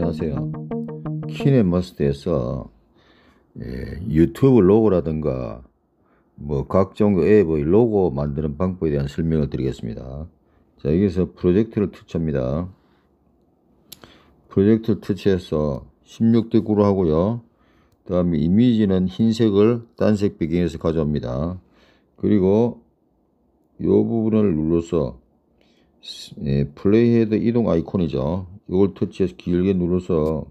안녕하세요. 키네머스트에서 예, 유튜브 로고라든가 뭐 각종 앱의 로고 만드는 방법에 대한 설명을 드리겠습니다. 자 여기서 프로젝트를 터치합니다. 프로젝트를 터치해서 16대 9로 하고요. 그 다음에 이미지는 흰색을 단색 배경에서 가져옵니다. 그리고 이 부분을 눌러서 예, 플레이헤드 이동 아이콘이죠. 이걸 터치해서 길게 눌러서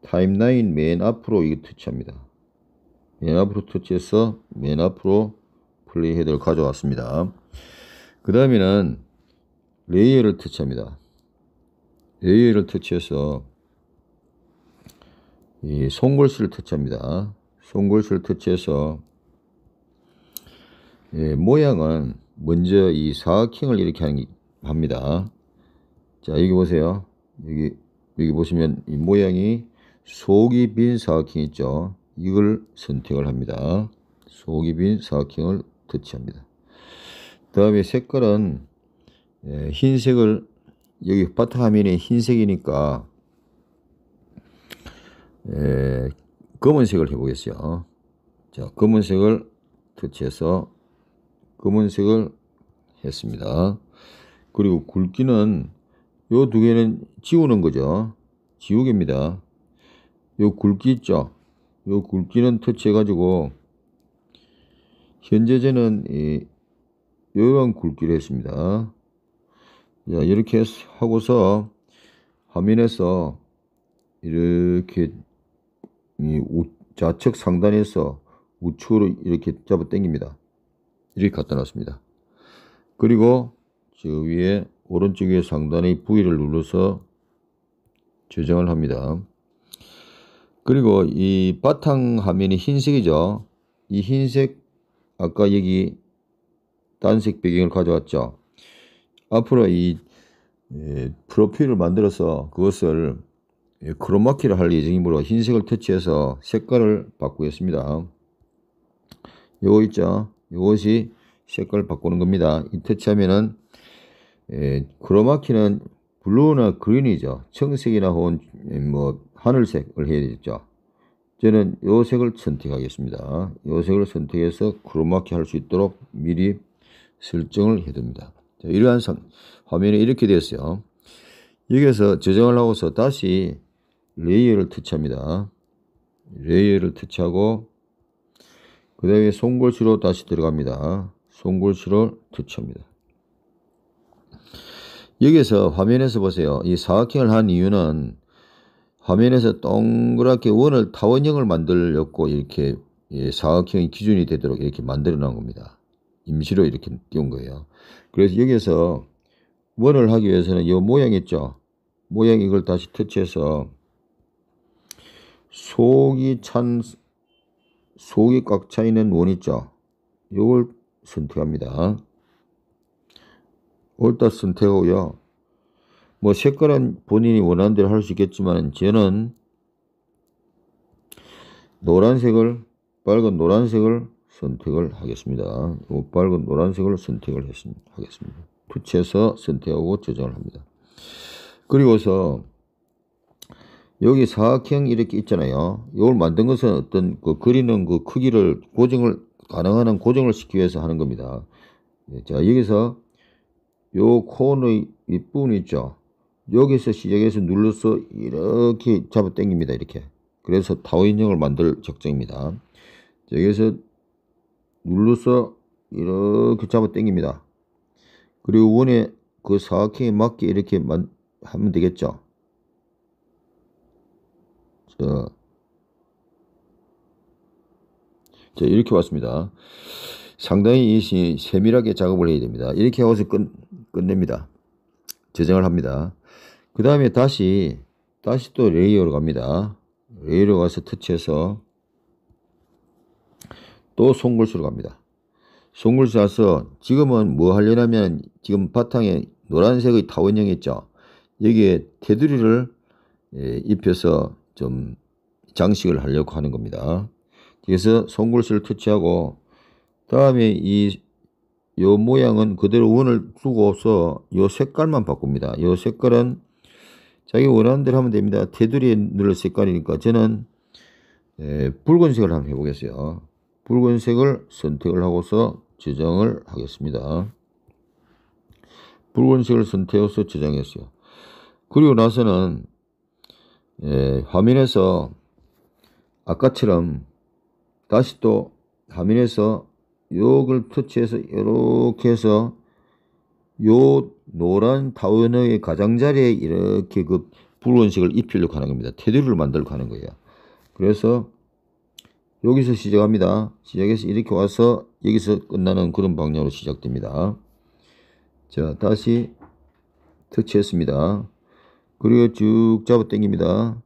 타임라인 맨 앞으로 이거 터치합니다. 맨 앞으로 터치해서 맨 앞으로 플레이 헤드를 가져왔습니다. 그 다음에는 레이어를 터치합니다. 레이어를 터치해서 이 손글씨를 터치합니다. 송글씨를 터치해서 예, 모양은 먼저 이 사각형을 이렇게 하는, 합니다. 자 여기 보세요. 여기 여기 보시면 이 모양이 속이 빈 사각형 있죠. 이걸 선택을 합니다. 속이 빈 사각형을 터치합니다. 다음에 색깔은 예, 흰색을 여기 바탕화면이 흰색이니까 에, 예, 검은색을 해보겠어요. 자, 검은색을 터치해서 검은색을 했습니다. 그리고 굵기는 요두 개는 지우는 거죠. 지우개입니다. 요 굵기 있죠? 요 굵기는 터치해가지고 현재 저는 이 요런 굵기를 했습니다. 자, 이렇게 하고서 화면에서 이렇게 이 우, 좌측 상단에서 우측으로 이렇게 잡아 당깁니다. 이렇게 갖다 놨습니다. 그리고 저 위에 오른쪽 위에 상단의 부위를 눌러서 저장을 합니다. 그리고 이 바탕 화면이 흰색이죠. 이 흰색 아까 여기 단색 배경을 가져왔죠. 앞으로 이 예, 프로필을 만들어서 그것을 예, 크로마키를 할 예정이므로 흰색을 터치해서 색깔을 바꾸겠습니다. 요거 있죠. 이것이 색깔을 바꾸는 겁니다. 이 터치하면은 에, 예, 크로마키는 블루나 그린이죠. 청색이나 혹은 예, 뭐 하늘색을 해야 되겠죠. 저는 요 색을 선택하겠습니다. 요 색을 선택해서 크로마키 할 수 있도록 미리 설정을 해둡니다. 자, 이러한 상, 화면이 이렇게 되었어요. 여기서 에 저장을 하고서 다시 레이어를 터치합니다. 레이어를 터치하고 그 다음에 손글씨로 다시 들어갑니다. 손글씨로 터치합니다. 여기에서 화면에서 보세요. 이 사각형을 한 이유는 화면에서 동그랗게 원을 타원형을 만들려고 이렇게 예, 사각형이 기준이 되도록 이렇게 만들어 놓은 겁니다. 임시로 이렇게 띄운 거예요. 그래서 여기에서 원을 하기 위해서는 이 모양 있죠. 모양 이걸 다시 터치해서 속이 찬 속이 꽉 차 있는 원 있죠. 이걸 선택합니다. 옳다 선택하고요. 뭐 색깔은 본인이 원하는 대로 할 수 있겠지만 저는 노란색을 빨간 노란색을 선택을 하겠습니다. 뭐 빨간 노란색을 선택을 하겠습니다. 붙여서 선택하고 저장을 합니다. 그리고서 여기 사각형 이렇게 있잖아요. 이걸 만든 것은 어떤 그 그리는 그 크기를 고정을 가능한 고정을 시키기 위해서 하는 겁니다. 예, 자 여기서 요 코너의 이부분 있죠. 여기서 시작해서 눌러서 이렇게 잡아 당깁니다. 이렇게. 그래서 타워 인형을 만들 적정입니다 여기서 눌러서 이렇게 잡아 당깁니다. 그리고 원에 그 사각형에 맞게 이렇게 만, 하면 되겠죠. 자, 자 이렇게 왔습니다. 상당히 이 세밀하게 작업을 해야 됩니다. 이렇게 하고서 끝. 끝냅니다. 재장을 합니다. 그 다음에 다시 다시 또 레이어로 갑니다. 레이어로 가서 터치해서 또송글수로 갑니다. 송글수 가서 지금은 뭐 하려냐면 지금 바탕에 노란색의 타원형 있죠. 여기에 테두리를 예, 입혀서 좀 장식을 하려고 하는 겁니다. 그래서 송글수를 터치하고 다음에 이요 모양은 그대로 원을 두고서 요 색깔만 바꿉니다. 요 색깔은 자기 원하는 대로 하면 됩니다. 테두리에 넣을 색깔이니까 저는 에, 예, 붉은색을 한번 해보겠어요. 붉은색을 선택을 하고서 저장을 하겠습니다. 붉은색을 선택해서 저장했어요. 그리고 나서는 에, 예, 화면에서 아까처럼 다시 또 화면에서 요걸 터치해서 이렇게 해서 요 노란 타원의 가장자리에 이렇게 그 붉은색을 입히려고 하는 겁니다. 테두리를 만들고 하는 거예요. 그래서 여기서 시작합니다. 시작해서 이렇게 와서 여기서 끝나는 그런 방향으로 시작됩니다. 자 다시 터치했습니다. 그리고 쭉 잡아 당깁니다.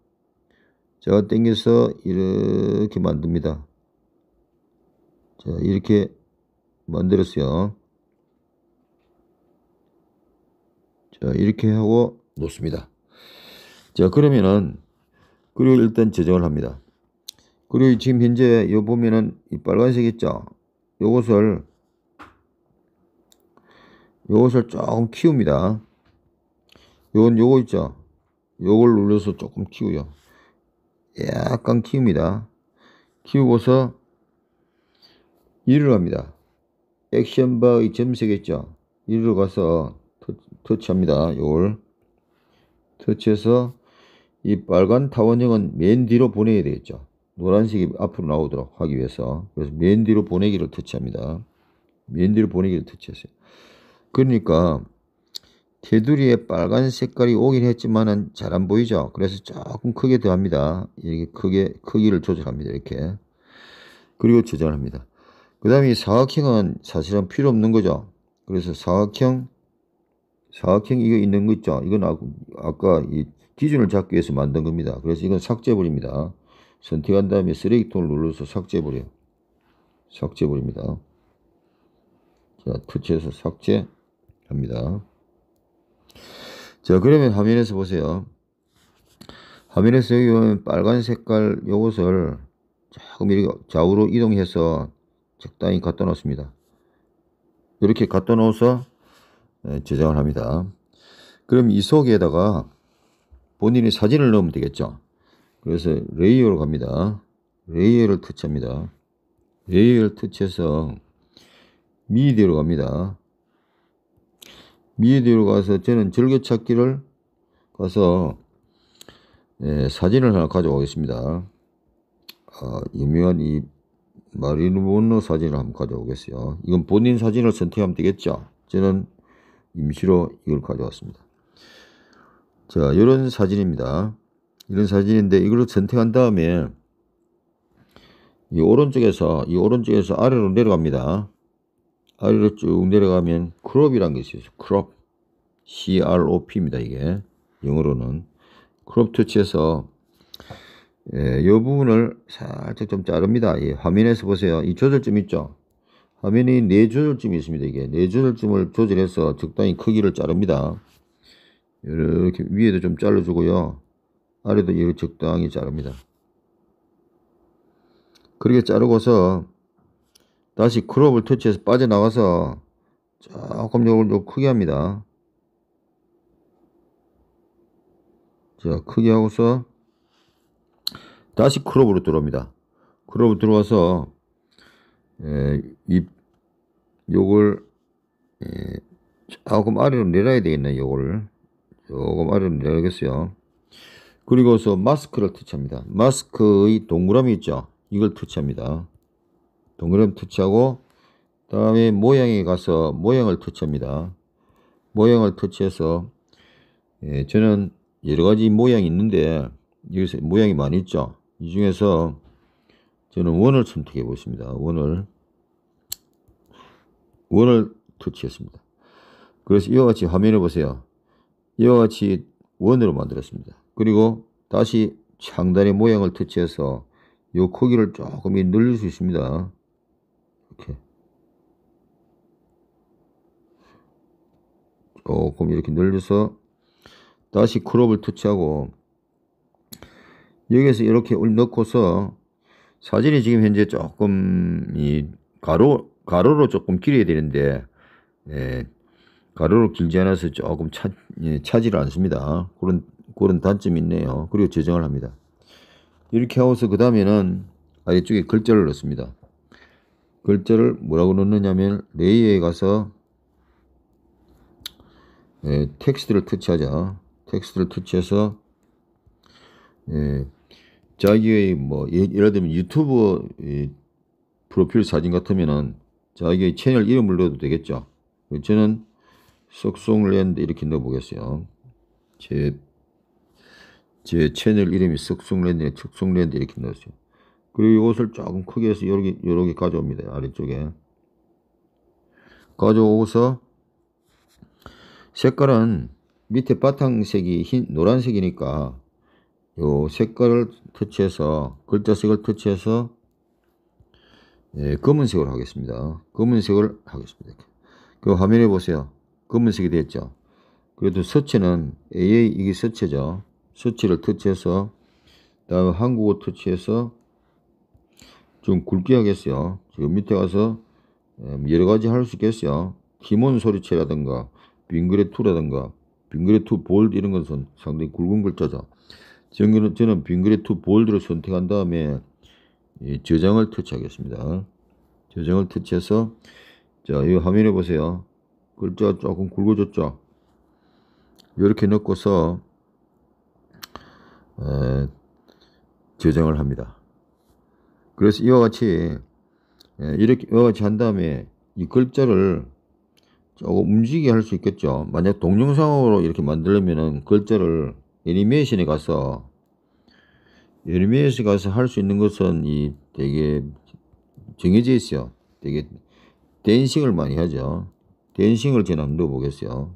제가 당겨서 이렇게 만듭니다. 자, 이렇게 만들었어요. 자, 이렇게 하고 놓습니다. 자, 그러면은, 그리고 일단 제정을 합니다. 그리고 지금 현재 요 보면은 이 빨간색 있죠? 요것을, 요것을 조금 키웁니다. 요건 요거 있죠? 요걸 눌러서 조금 키우요. 약간 키웁니다. 키우고서 이위로 갑니다. 액션바 이 점색이죠. 이위로 가서 터치, 합니다 요걸 터치해서 이 빨간 타원형은 맨 뒤로 보내야 되겠죠. 노란색이 앞으로 나오도록 하기 위해서 그래서 맨 뒤로 보내기를 터치합니다. 맨 뒤로 보내기를 터치했어요. 그러니까 테두리에 빨간 색깔이 오긴 했지만은 잘 안 보이죠. 그래서 조금 크게 더합니다. 이렇게 크게 크기를 조절합니다. 이렇게 그리고 저장합니다. 그 다음에 사각형은 사실은 필요 없는 거죠. 그래서 사각형, 사각형 이거 있는 거 있죠. 이건 아, 아까 이 기준을 잡기 위해서 만든 겁니다. 그래서 이건 삭제해버립니다. 선택한 다음에 쓰레기통을 눌러서 삭제해버려요. 삭제해버립니다. 자, 터치해서 삭제합니다. 자, 그러면 화면에서 보세요. 화면에서 여기 보면 빨간 색깔 요것을 조금 이렇게 좌우로 이동해서 적당히 갖다 놓습니다. 이렇게 갖다 놓아서 예, 저장을 합니다. 그럼 이 속에다가 본인이 사진을 넣으면 되겠죠. 그래서 레이어로 갑니다. 레이어를 터치합니다. 레이어를 터치해서 미디어로 갑니다. 미디어로 가서 저는 즐겨찾기를 가서 예, 사진을 하나 가져오겠습니다. 아, 유명한 이 마리노 누 사진을 한번 가져오겠어요. 이건 본인 사진을 선택하면 되겠죠. 저는 임시로 이걸 가져왔습니다. 자, 이런 사진입니다. 이런 사진인데 이걸 선택한 다음에 이 오른쪽에서 이 오른쪽에서 아래로 내려갑니다. 아래로 쭉 내려가면 크롭이란 게 있어요. 크롭. CROP입니다. 이게 영어로는 크롭 터치해서 예, 이 부분을 살짝 좀 자릅니다. 예, 화면에서 보세요. 이 조절점 있죠? 화면이 네 조절점이 있습니다. 이게 네 조절점을 조절해서 적당히 크기를 자릅니다. 이렇게 위에도 좀 잘라주고요. 아래도 이렇게 적당히 자릅니다. 그렇게 자르고서 다시 크롭을 터치해서 빠져나가서 조금 요걸 좀 크게 합니다. 자, 크게 하고서 다시 크롭으로 들어옵니다. 크롭으로 들어와서 에, 입 요걸 에, 조금 아래로 내려야 되겠네 요거를 조금 아래로 내려야겠어요. 그리고서 마스크를 터치합니다. 마스크의 동그라미 있죠? 이걸 터치합니다. 동그라미 터치하고 다음에 모양에 가서 모양을 터치합니다. 모양을 터치해서 예, 저는 여러 가지 모양이 있는데 여기서 모양이 많이 있죠. 이 중에서 저는 원을 선택해 보겠습니다 원을 원을 터치했습니다. 그래서 이와 같이 화면을 보세요. 이와 같이 원으로 만들었습니다. 그리고 다시 창단의 모양을 터치해서 이 크기를 조금 늘릴 수 있습니다. 이렇게 조금 이렇게 늘려서 다시 크롭을 터치하고 여기에서 이렇게 넣고서 사진이 지금 현재 조금 이 가로 가로로 조금 길어야 되는데 예, 가로로 길지 않아서 조금 차, 예, 차지를 않습니다. 그런 그런 단점이 있네요. 그리고 제정을 합니다. 이렇게 하고서 그 다음에는 아래쪽에 글자를 넣습니다. 글자를 뭐라고 넣느냐면 레이에 가서 예, 텍스트를 터치하자. 텍스트를 터치해서 예, 자기의 뭐 예, 예를 들면 유튜브 프로필 사진 같으면은 자기의 채널 이름을 넣어도 되겠죠. 저는 석송랜드 이렇게 넣어보겠어요. 제, 제 채널 이름이 석송랜드, 에 석송랜드 이렇게 넣었어요. 그리고 이것을 조금 크게 해서 여러 개, 여러 개 가져옵니다. 아래쪽에. 가져오고서 색깔은 밑에 바탕색이 흰, 노란색이니까 요 색깔을 터치해서 글자색을 터치해서 예, 검은색으로 하겠습니다. 검은색을 하겠습니다. 그 화면에 보세요. 검은색이 됐죠. 그래도 서체는 AA 이게 서체죠. 서체를 터치해서 다음 한국어 터치해서 좀 굵게 하겠어요. 지금 밑에 가서 음, 여러 가지 할 수 있겠어요. 티몬 소리체라든가 빙그레2라든가 빙그레2 볼드 이런 것은 상당히 굵은 글자죠. 저는, 저는 빙그레 투 볼드를 선택한 다음에 예, 저장을 터치하겠습니다. 저장을 터치해서 자, 이 화면에 보세요. 글자 조금 굵어졌죠? 이렇게 넣고서 에, 저장을 합니다. 그래서 이와 같이 예, 이렇게 이와 같이 한 다음에 이 글자를 조금 움직이게 할 수 있겠죠. 만약 동영상으로 이렇게 만들려면 글자를 애니메이션에 가서 애니메이션에 가서 할 수 있는 것은 이 되게 정해져 있어요. 되게 댄싱을 많이 하죠. 댄싱을 제가 한번 넣어보겠어요.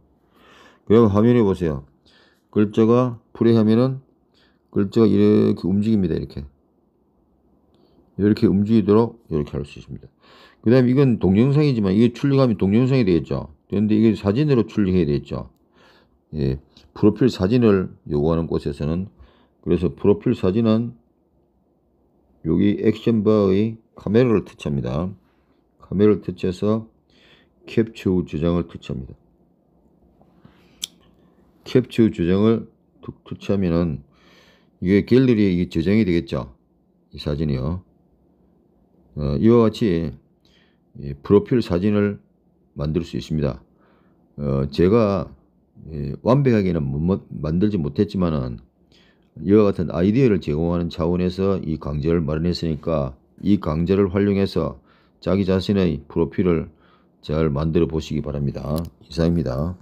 그럼 화면에 보세요. 글자가 풀레이하면은 글자가 이렇게 움직입니다. 이렇게. 이렇게 움직이도록 이렇게 할 수 있습니다. 그 다음에 이건 동영상이지만 이게 출력하면 동영상이 되겠죠. 그런데 이게 사진으로 출력해야 되겠죠. 예, 프로필 사진을 요구하는 곳에서는 그래서 프로필 사진은 여기 액션바의 카메라를 터치합니다. 카메라를 터치해서 캡처 저장을 터치합니다. 캡처 저장을 터치하면은 이게 갤러리에 이게 저장이 되겠죠. 이 사진이요. 어, 이와 같이 프로필 사진을 만들 수 있습니다. 어, 제가 예, 완벽하게는 뭐, 만들지 못했지만은 이와 같은 아이디어를 제공하는 차원에서 이 강좌를 마련했으니까 이 강좌를 활용해서 자기 자신의 프로필을 잘 만들어 보시기 바랍니다. 이상입니다.